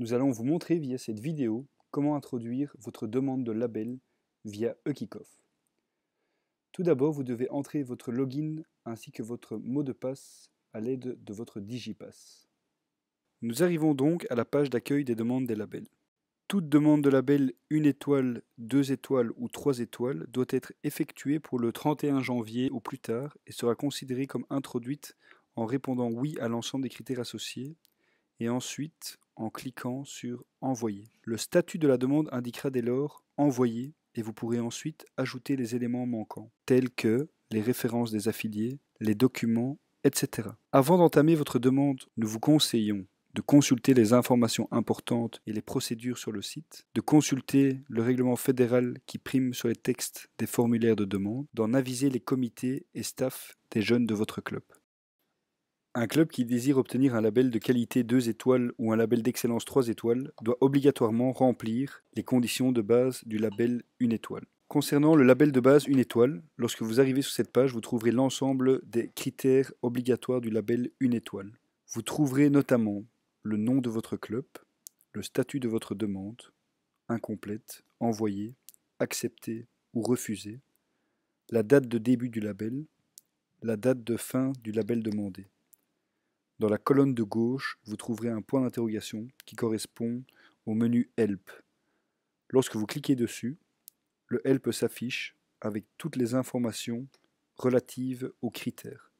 Nous allons vous montrer via cette vidéo comment introduire votre demande de label via e-Kickoff. Tout d'abord, vous devez entrer votre login ainsi que votre mot de passe à l'aide de votre DigiPass. Nous arrivons donc à la page d'accueil des demandes des labels. Toute demande de label 1 étoile, 2 étoiles ou 3 étoiles doit être effectuée pour le 31 janvier ou plus tard et sera considérée comme introduite en répondant oui à l'ensemble des critères associés et ensuite en cliquant sur Envoyer. Le statut de la demande indiquera dès lors Envoyer et vous pourrez ensuite ajouter les éléments manquants, tels que les références des affiliés, les documents, etc. Avant d'entamer votre demande, nous vous conseillons de consulter les informations importantes et les procédures sur le site, de consulter le règlement fédéral qui prime sur les textes des formulaires de demande, d'en aviser les comités et staff des jeunes de votre club. Un club qui désire obtenir un label de qualité 2 étoiles ou un label d'excellence 3 étoiles doit obligatoirement remplir les conditions de base du label 1 étoile. Concernant le label de base 1 étoile, lorsque vous arrivez sur cette page, vous trouverez l'ensemble des critères obligatoires du label 1 étoile. Vous trouverez notamment le nom de votre club, le statut de votre demande, incomplète, envoyée, acceptée ou refusée, la date de début du label, la date de fin du label demandé. Dans la colonne de gauche, vous trouverez un point d'interrogation qui correspond au menu Help. Lorsque vous cliquez dessus, le Help s'affiche avec toutes les informations relatives aux critères.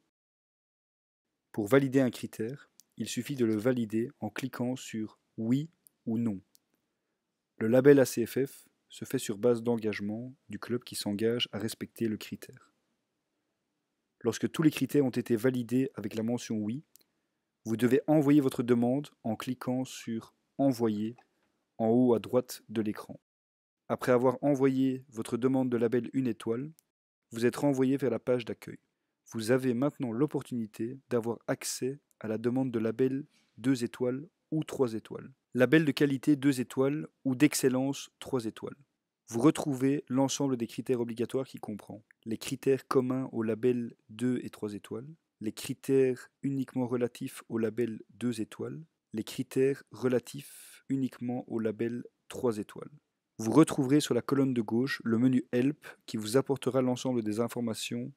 Pour valider un critère, il suffit de le valider en cliquant sur Oui ou Non. Le label ACFF se fait sur base d'engagement du club qui s'engage à respecter le critère. Lorsque tous les critères ont été validés avec la mention oui, vous devez envoyer votre demande en cliquant sur Envoyer en haut à droite de l'écran. Après avoir envoyé votre demande de label 1 étoile, vous êtes renvoyé vers la page d'accueil. Vous avez maintenant l'opportunité d'avoir accès à la demande de label 2 étoiles ou 3 étoiles. Label de qualité 2 étoiles ou d'excellence 3 étoiles. Vous retrouvez l'ensemble des critères obligatoires qui comprend les critères communs aux labels 2 et 3 étoiles, les critères uniquement relatifs au label 2 étoiles, les critères relatifs uniquement au label 3 étoiles. Vous retrouverez sur la colonne de gauche le menu Help qui vous apportera l'ensemble des informations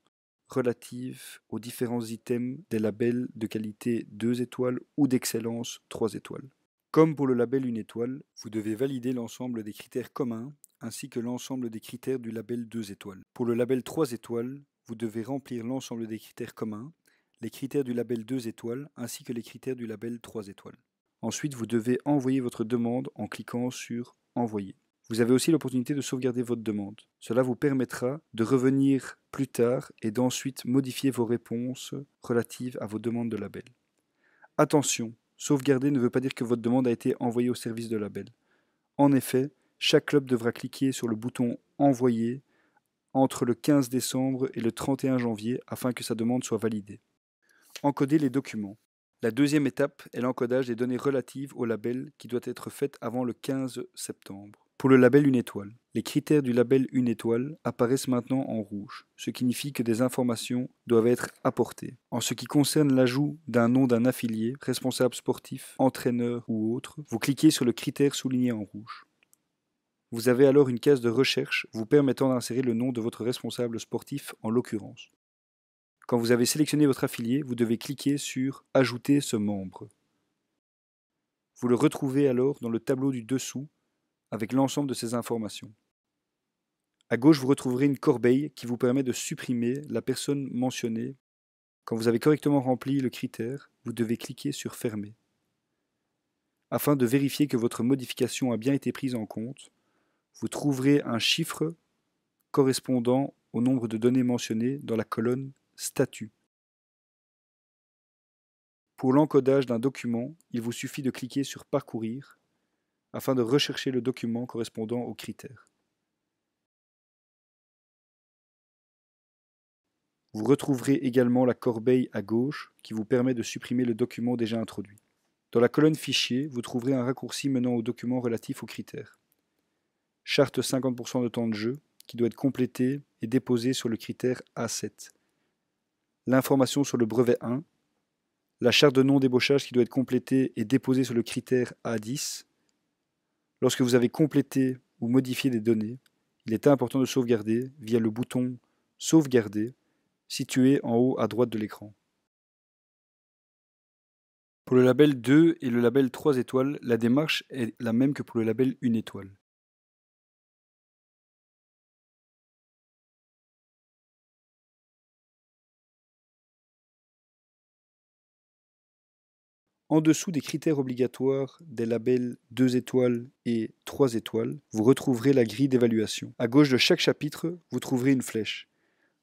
relatives aux différents items des labels de qualité 2 étoiles ou d'excellence 3 étoiles. Comme pour le label 1 étoile, vous devez valider l'ensemble des critères communs ainsi que l'ensemble des critères du label 2 étoiles. Pour le label 3 étoiles, vous devez remplir l'ensemble des critères communs les critères du label 2 étoiles ainsi que les critères du label 3 étoiles. Ensuite, vous devez envoyer votre demande en cliquant sur Envoyer. Vous avez aussi l'opportunité de sauvegarder votre demande. Cela vous permettra de revenir plus tard et d'ensuite modifier vos réponses relatives à vos demandes de label. Attention, sauvegarder ne veut pas dire que votre demande a été envoyée au service de label. En effet, chaque club devra cliquer sur le bouton Envoyer entre le 15 décembre et le 31 janvier afin que sa demande soit validée. Encoder les documents. La deuxième étape est l'encodage des données relatives au label qui doit être faite avant le 15 septembre. Pour le label une étoile, les critères du label une étoile apparaissent maintenant en rouge, ce qui signifie que des informations doivent être apportées. En ce qui concerne l'ajout d'un nom d'un affilié, responsable sportif, entraîneur ou autre, vous cliquez sur le critère souligné en rouge. Vous avez alors une case de recherche vous permettant d'insérer le nom de votre responsable sportif en l'occurrence. Quand vous avez sélectionné votre affilié, vous devez cliquer sur Ajouter ce membre. Vous le retrouvez alors dans le tableau du dessous avec l'ensemble de ces informations. À gauche, vous retrouverez une corbeille qui vous permet de supprimer la personne mentionnée. Quand vous avez correctement rempli le critère, vous devez cliquer sur Fermer. Afin de vérifier que votre modification a bien été prise en compte, vous trouverez un chiffre correspondant au nombre de données mentionnées dans la colonne Statut. Pour l'encodage d'un document, il vous suffit de cliquer sur Parcourir afin de rechercher le document correspondant aux critères. Vous retrouverez également la corbeille à gauche qui vous permet de supprimer le document déjà introduit. Dans la colonne Fichier, vous trouverez un raccourci menant au document relatif aux critères. Charte 50% de temps de jeu qui doit être complétée et déposée sur le critère A7 l'information sur le brevet 1, la charte de non-débauchage qui doit être complétée et déposée sur le critère A10. Lorsque vous avez complété ou modifié des données, il est important de sauvegarder via le bouton Sauvegarder situé en haut à droite de l'écran. Pour le label 2 et le label 3 étoiles, la démarche est la même que pour le label 1 étoile. En dessous des critères obligatoires des labels 2 étoiles et 3 étoiles, vous retrouverez la grille d'évaluation. À gauche de chaque chapitre, vous trouverez une flèche.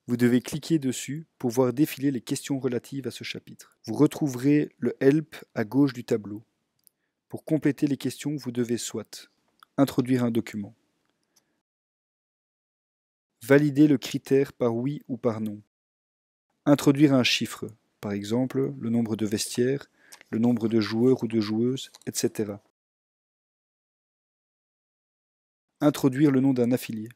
Vous devez cliquer dessus pour voir défiler les questions relatives à ce chapitre. Vous retrouverez le Help à gauche du tableau. Pour compléter les questions, vous devez soit introduire un document, valider le critère par oui ou par non, introduire un chiffre, par exemple le nombre de vestiaires, le nombre de joueurs ou de joueuses, etc. Introduire le nom d'un affilié.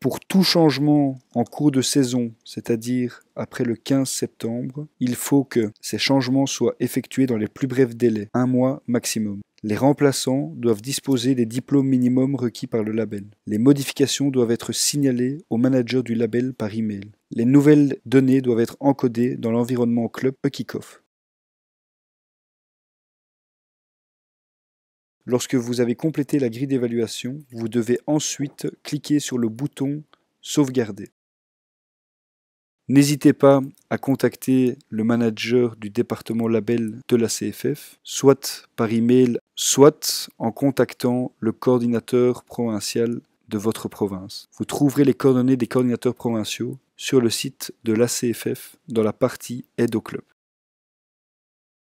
Pour tout changement en cours de saison, c'est-à-dire après le 15 septembre, il faut que ces changements soient effectués dans les plus brefs délais, un mois maximum. Les remplaçants doivent disposer des diplômes minimums requis par le label. Les modifications doivent être signalées au manager du label par email. Les nouvelles données doivent être encodées dans l'environnement club PuckiKov. Lorsque vous avez complété la grille d'évaluation, vous devez ensuite cliquer sur le bouton Sauvegarder. N'hésitez pas à contacter le manager du département label de la CFF, soit par email, soit en contactant le coordinateur provincial de votre province. Vous trouverez les coordonnées des coordinateurs provinciaux sur le site de l'ACFF dans la partie Aide au club.